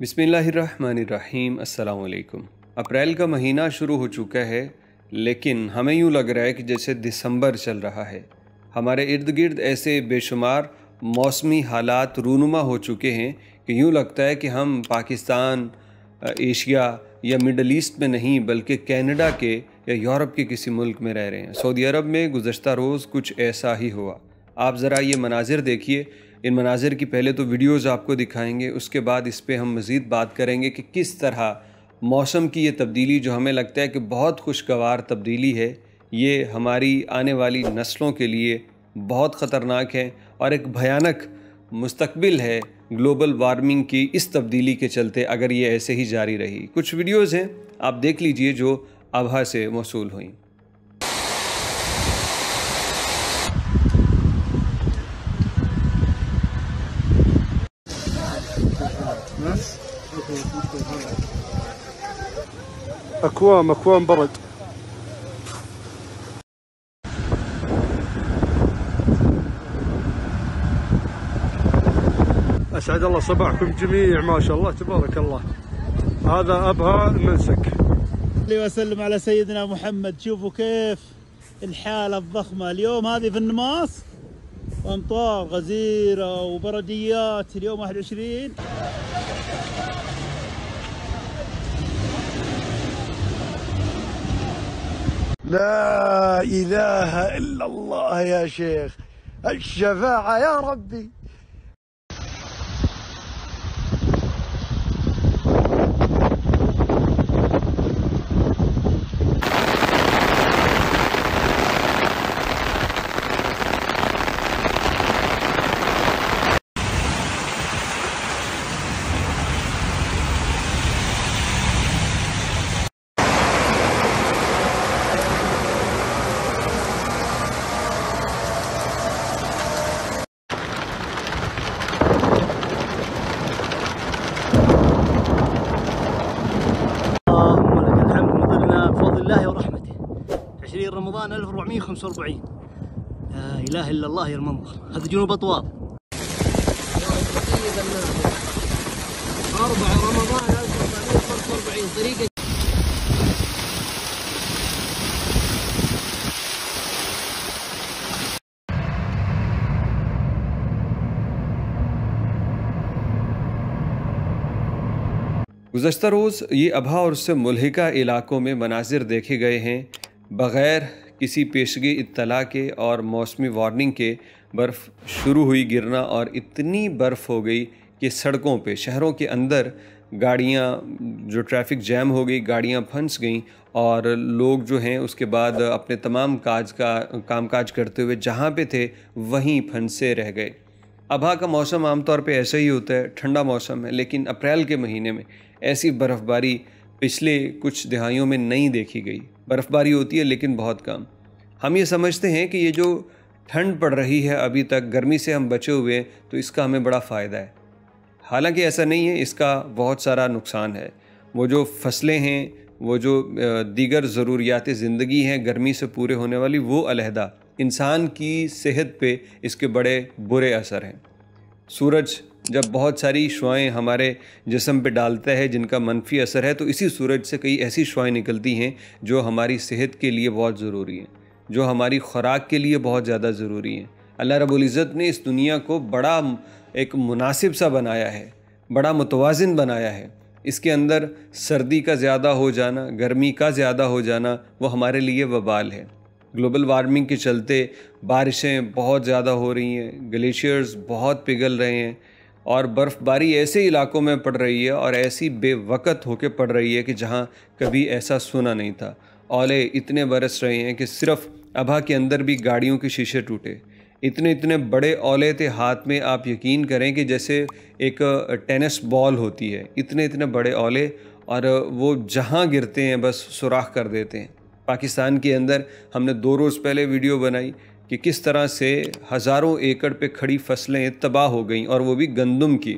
बिसमीम् अल्लाम अप्रैल का महीना शुरू हो चुका है लेकिन हमें यूँ लग रहा है कि जैसे दिसंबर चल रहा है हमारे इर्द गिर्द ऐसे बेशुमार मौसमी हालात रूनुमा हो चुके हैं कि यूँ लगता है कि हम पाकिस्तान एशिया या मिडल ईस्ट में नहीं बल्कि कैनेडा के या यूरोप के किसी मुल्क में रह रहे हैं सऊदी अरब में गुजशत रोज़ कुछ ऐसा ही हुआ आप ज़रा ये मनाजिर देखिए इन मनाजिर की पहले तो वीडियोज़ आपको दिखाएंगे उसके बाद इस पर हम मज़ीद बात करेंगे कि किस तरह मौसम की ये तब्दीली जो हमें लगता है कि बहुत खुशगवार तब्दीली है ये हमारी आने वाली नस्लों के लिए बहुत ख़तरनाक है और एक भयानक मुस्तबिल है ग्लोबल वार्मिंग की इस तब्दीली के चलते अगर ये ऐसे ही जारी रही कुछ वीडियोज़ हैं आप देख लीजिए जो आभा से मौसू हुई اكوام اكوام برد اسعد الله صباحكم جميع ما شاء الله تبارك الله هذا ابها المنسك اللي وسلم على سيدنا محمد شوفوا كيف الحاله الضخمه اليوم هذه في النماص امطار غزيره وبرديات اليوم 21 لا إله إلا الله يا شيخ الشفاعة يا ربي اسوان 1445 لا اله الا الله يا المنظر هذا جنوب اطوار أربعة رمضان 1445 طريقة गुजशत रोज़ ये अबहा और उससे मुलहिका इलाकों में मनाजिर देखे गए हैं बग़ैर किसी पेशगी इत्तला के और मौसमी वार्निंग के बर्फ़ शुरू हुई गिरना और इतनी बर्फ़ हो गई कि सड़कों पे शहरों के अंदर गाड़ियाँ जो ट्रैफिक जैम हो गई गाड़ियाँ फंस गई और लोग जो हैं उसके बाद अपने तमाम काज का कामकाज करते हुए जहाँ पे थे वहीं फंसे रह गए अभा का मौसम आमतौर पे ऐसा ही होता है ठंडा मौसम है लेकिन अप्रैल के महीने में ऐसी बर्फ़बारी पिछले कुछ दिहाइयों में नहीं देखी गई बर्फ़बारी होती है लेकिन बहुत कम हम ये समझते हैं कि ये जो ठंड पड़ रही है अभी तक गर्मी से हम बचे हुए तो इसका हमें बड़ा फ़ायदा है हालांकि ऐसा नहीं है इसका बहुत सारा नुकसान है वो जो फसलें हैं वो जो दीगर ज़रूरियात ज़िंदगी हैं गर्मी से पूरे होने वाली वो अलहदा इंसान की सेहत पे इसके बड़े बुरे असर हैं सूरज जब बहुत सारी श्वाएँ हमारे जिसम पे डालता है जिनका मनफी असर है तो इसी सूरज से कई ऐसी श्वाएँ निकलती हैं जो हमारी सेहत के लिए बहुत ज़रूरी हैं जो हमारी खुराक के लिए बहुत ज़्यादा ज़रूरी हैं अल्लाह रबुल्ज़त ने इस दुनिया को बड़ा एक मुनासिब सा बनाया है बड़ा मुतवाजन बनाया है इसके अंदर सर्दी का ज़्यादा हो जाना गर्मी का ज़्यादा हो जाना वो हमारे लिए वबाल है ग्लोबल वार्मिंग के चलते बारिशें बहुत ज़्यादा हो रही हैं ग्लेशियर्स बहुत पिघल रहे हैं और बर्फ़बारी ऐसे इलाकों में पड़ रही है और ऐसी बेवकत होकर पड़ रही है कि जहाँ कभी ऐसा सुना नहीं था ओले इतने बरस रहे हैं कि सिर्फ अभा के अंदर भी गाड़ियों के शीशे टूटे इतने इतने बड़े ओले थे हाथ में आप यकीन करें कि जैसे एक टेनिस बॉल होती है इतने इतने बड़े ओले और वो जहाँ गिरते हैं बस सुराख कर देते हैं पाकिस्तान के अंदर हमने दो रोज़ पहले वीडियो बनाई कि किस तरह से हज़ारों एकड़ पे खड़ी फसलें तबाह हो गई और वो भी गंदम की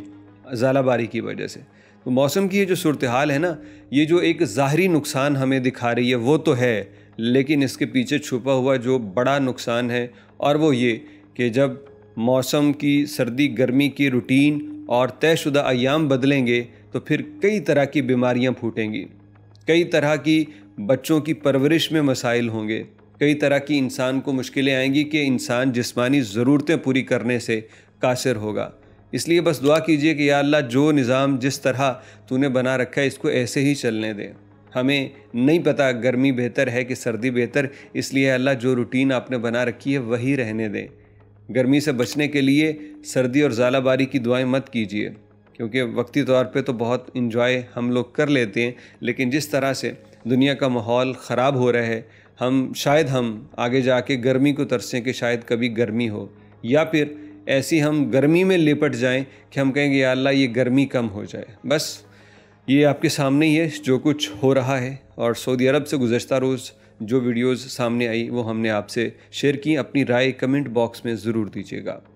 जालाबारी की वजह से तो मौसम की ये जो सूरत हाल है ना ये जो एक ज़ाहरी नुकसान हमें दिखा रही है वो तो है लेकिन इसके पीछे छुपा हुआ जो बड़ा नुकसान है और वो ये कि जब मौसम की सर्दी गर्मी की रूटीन और तयशुदा अयाम बदलेंगे तो फिर कई तरह की बीमारियां फूटेंगी कई तरह की बच्चों की परवरिश में मसाइल होंगे कई तरह की इंसान को मुश्किलें आएंगी कि इंसान जिस्मानी ज़रूरतें पूरी करने से कासिर होगा इसलिए बस दुआ कीजिए कि या अल्लाह जो निज़ाम जिस तरह तूने बना रखा है इसको ऐसे ही चलने दे हमें नहीं पता गर्मी बेहतर है कि सर्दी बेहतर इसलिए अल्लाह जो रूटीन आपने बना रखी है वही रहने दें गर्मी से बचने के लिए सर्दी और ज़ालाबारी की दुआएं मत कीजिए क्योंकि वक्ती तौर पे तो बहुत इन्जॉय हम लोग कर लेते हैं लेकिन जिस तरह से दुनिया का माहौल ख़राब हो रहा है हम शायद हम आगे जाके गर्मी को तरसें कि शायद कभी गर्मी हो या फिर ऐसी हम गर्मी में लिपट जाएं कि हम कहेंगे या अल्लाह ये गर्मी कम हो जाए बस ये आपके सामने ही है जो कुछ हो रहा है और सऊदी अरब से गुजशत रोज़ जो वीडियोस सामने आई वो हमने आपसे शेयर की अपनी राय कमेंट बॉक्स में ज़रूर दीजिएगा